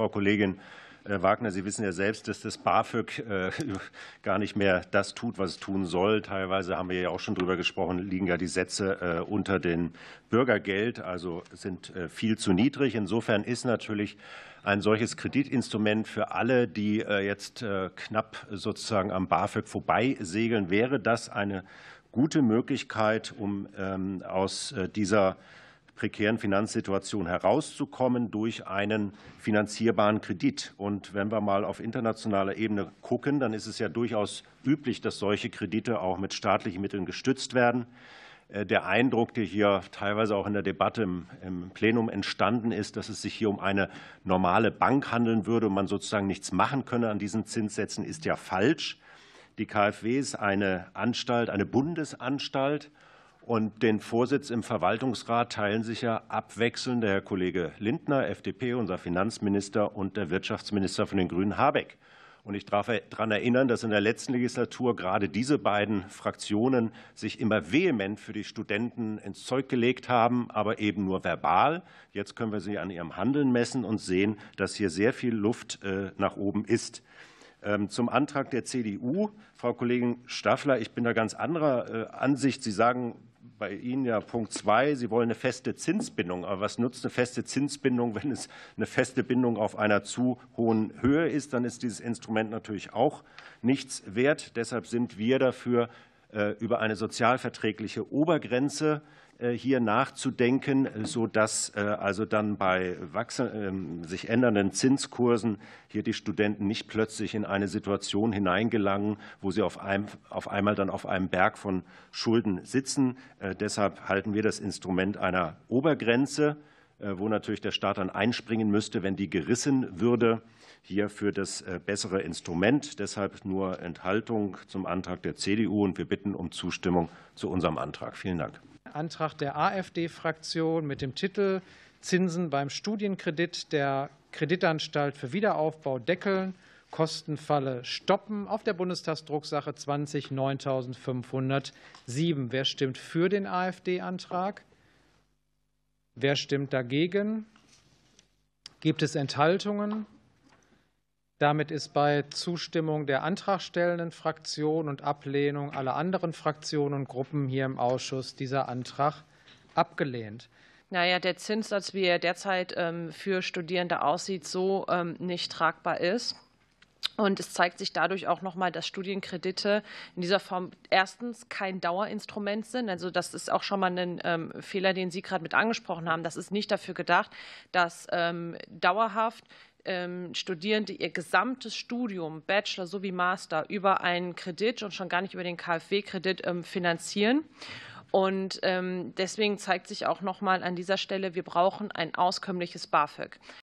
Frau Kollegin äh, Wagner, Sie wissen ja selbst, dass das BAföG äh, gar nicht mehr das tut, was es tun soll. Teilweise haben wir ja auch schon darüber gesprochen, liegen ja die Sätze äh, unter dem Bürgergeld, also sind viel zu niedrig. Insofern ist natürlich ein solches Kreditinstrument für alle, die jetzt knapp sozusagen am BAföG vorbeisegeln, wäre das eine gute Möglichkeit, um ähm, aus dieser prekären Finanzsituation herauszukommen durch einen finanzierbaren Kredit. Und wenn wir mal auf internationaler Ebene gucken, dann ist es ja durchaus üblich, dass solche Kredite auch mit staatlichen Mitteln gestützt werden. Äh, der Eindruck, der hier teilweise auch in der Debatte im Plenum entstanden ist, dass es sich hier um eine normale Bank handeln würde und man sozusagen nichts machen könne an diesen Zinssätzen, ist ja falsch. Die KfW ist eine Anstalt, eine Bundesanstalt und den Vorsitz im Verwaltungsrat teilen sich ja abwechselnd der Herr Kollege Lindner, FDP, unser Finanzminister und der Wirtschaftsminister von den Grünen, Habeck. Und ich darf daran erinnern, dass in der letzten Legislatur gerade diese beiden Fraktionen sich immer vehement für die Studenten ins Zeug gelegt haben, aber eben nur verbal. Jetzt können wir sie an ihrem Handeln messen und sehen, dass hier sehr viel Luft äh, nach oben ist. Ähm, zum Antrag der CDU, Frau Kollegin Staffler, ich bin da ganz anderer äh, Ansicht. Sie sagen, bei Ihnen ja Punkt zwei, Sie wollen eine feste Zinsbindung. Aber was nutzt eine feste Zinsbindung, wenn es eine feste Bindung auf einer zu hohen Höhe ist? Dann ist dieses Instrument natürlich auch nichts wert. Deshalb sind wir dafür, äh, über eine sozialverträgliche Obergrenze äh, hier nachzudenken, äh, sodass äh, also dann bei ähm, sich ändernden Zinskursen hier die Studenten nicht plötzlich in eine Situation hineingelangen, wo sie auf, einem, auf einmal dann auf einem Berg von Schulden sitzen. Deshalb halten wir das Instrument einer Obergrenze, wo natürlich der Staat dann einspringen müsste, wenn die gerissen würde hier für das bessere Instrument. Deshalb nur Enthaltung zum Antrag der CDU und wir bitten um Zustimmung zu unserem Antrag. Vielen Dank. Antrag der AfD-Fraktion mit dem Titel Zinsen beim Studienkredit der Kreditanstalt für Wiederaufbau deckeln, Kostenfalle stoppen auf der Bundestagsdrucksache 20.9507. Wer stimmt für den AfD-Antrag? Wer stimmt dagegen? Gibt es Enthaltungen? Damit ist bei Zustimmung der antragstellenden Fraktion und Ablehnung aller anderen Fraktionen und Gruppen hier im Ausschuss dieser Antrag abgelehnt. Naja, der Zinssatz, wie er derzeit ähm, für Studierende aussieht, so ähm, nicht tragbar ist. Und es zeigt sich dadurch auch nochmal, dass Studienkredite in dieser Form erstens kein Dauerinstrument sind. Also das ist auch schon mal ein ähm, Fehler, den Sie gerade mit angesprochen haben. Das ist nicht dafür gedacht, dass dauerhaft ähm, Studierende ihr gesamtes Studium, Bachelor sowie Master, über einen Kredit und schon gar nicht über den KfW-Kredit ähm, finanzieren. Und ähm, deswegen zeigt sich auch nochmal an dieser Stelle, wir brauchen ein auskömmliches BAföG.